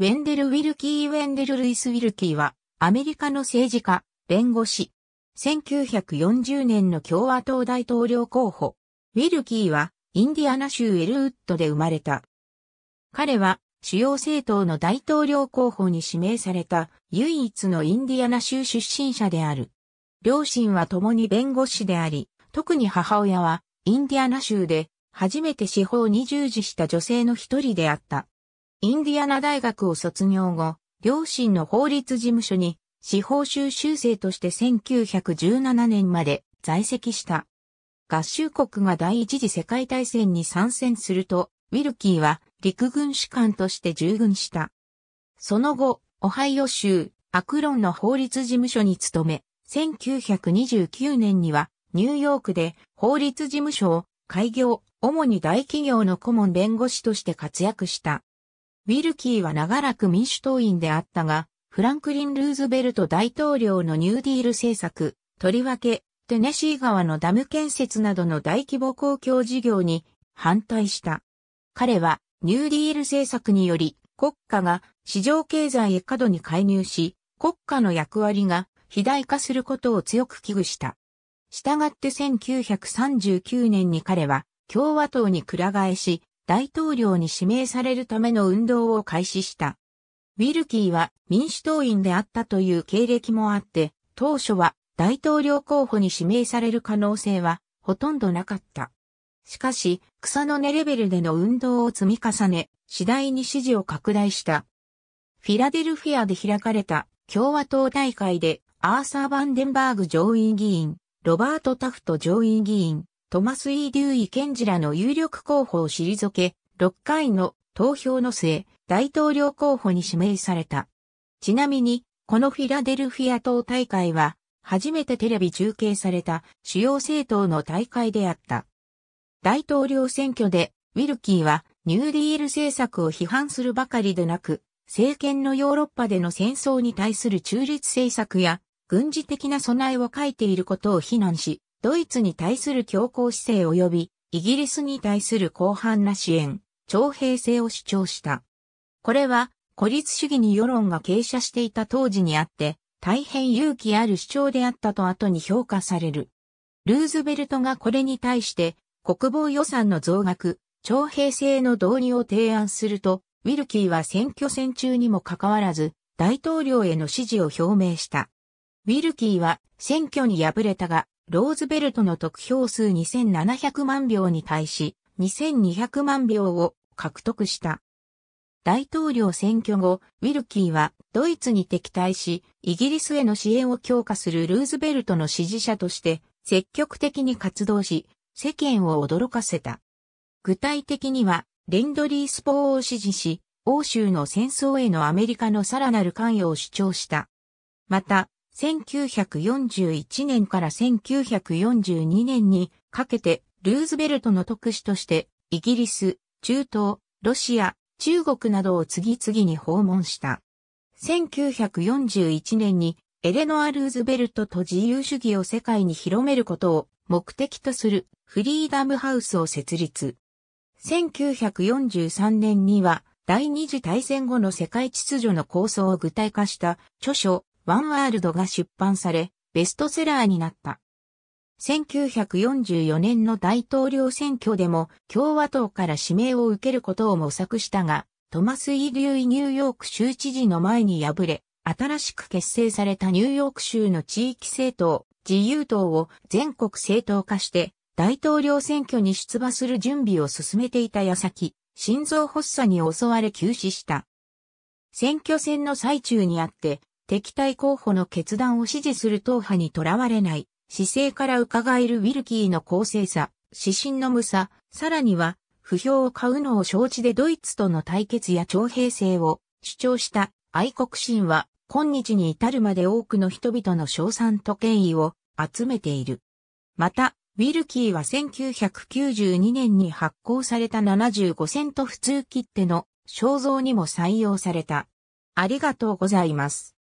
ウェンデル・ウィルキー・ウェンデル・ルイス・ウィルキーは、アメリカの政治家、弁護士。1940年の共和党大統領候補。ウィルキーは、インディアナ州エルウッドで生まれた。彼は、主要政党の大統領候補に指名された、唯一のインディアナ州出身者である。両親は共に弁護士であり、特に母親は、インディアナ州で、初めて司法に従事した女性の一人であった。インディアナ大学を卒業後、両親の法律事務所に司法修習生として1917年まで在籍した。合衆国が第一次世界大戦に参戦すると、ウィルキーは陸軍士官として従軍した。その後、オハイオ州アクロンの法律事務所に勤め、1929年にはニューヨークで法律事務所を開業、主に大企業の顧問弁護士として活躍した。ウィルキーは長らく民主党員であったが、フランクリン・ルーズベルト大統領のニューディール政策、とりわけ、テネシー川のダム建設などの大規模公共事業に反対した。彼はニューディール政策により国家が市場経済へ過度に介入し、国家の役割が肥大化することを強く危惧した。したがって1939年に彼は共和党に倶替えし、大統領に指名されるための運動を開始した。ウィルキーは民主党員であったという経歴もあって、当初は大統領候補に指名される可能性はほとんどなかった。しかし、草の根レベルでの運動を積み重ね、次第に支持を拡大した。フィラデルフィアで開かれた共和党大会でアーサー・バンデンバーグ上院議員、ロバート・タフト上院議員、トマス・イー・デューイ・ケンジラの有力候補を退け、6回の投票の末、大統領候補に指名された。ちなみに、このフィラデルフィア党大会は、初めてテレビ中継された主要政党の大会であった。大統領選挙で、ウィルキーはニューディール政策を批判するばかりでなく、政権のヨーロッパでの戦争に対する中立政策や軍事的な備えを書いていることを非難し、ドイツに対する強硬姿勢及び、イギリスに対する広範な支援、徴兵制を主張した。これは、孤立主義に世論が傾斜していた当時にあって、大変勇気ある主張であったと後に評価される。ルーズベルトがこれに対して、国防予算の増額、徴兵制の導入を提案すると、ウィルキーは選挙戦中にもかかわらず、大統領への支持を表明した。ウィルキーは選挙に敗れたが、ローズベルトの得票数2700万票に対し、2200万票を獲得した。大統領選挙後、ウィルキーはドイツに敵対し、イギリスへの支援を強化するルーズベルトの支持者として積極的に活動し、世間を驚かせた。具体的には、レンドリースポーを支持し、欧州の戦争へのアメリカのさらなる関与を主張した。また、1941年から1942年にかけてルーズベルトの特使としてイギリス、中東、ロシア、中国などを次々に訪問した。1941年にエレノア・ルーズベルトと自由主義を世界に広めることを目的とするフリーダムハウスを設立。1943年には第二次大戦後の世界秩序の構想を具体化した著書ワンワールドが出版され、ベストセラーになった。1944年の大統領選挙でも共和党から指名を受けることを模索したが、トマス・イ・リュイニューヨーク州知事の前に敗れ、新しく結成されたニューヨーク州の地域政党、自由党を全国政党化して大統領選挙に出馬する準備を進めていた矢先、心臓発作に襲われ急死した。選挙戦の最中にあって、敵対候補の決断を支持する党派にとらわれない姿勢から伺えるウィルキーの公正さ、指針の無さ、さらには、不評を買うのを承知でドイツとの対決や徴兵制を主張した愛国心は今日に至るまで多くの人々の賞賛と権威を集めている。また、ウィルキーは1992年に発行された75セント普通切手の肖像にも採用された。ありがとうございます。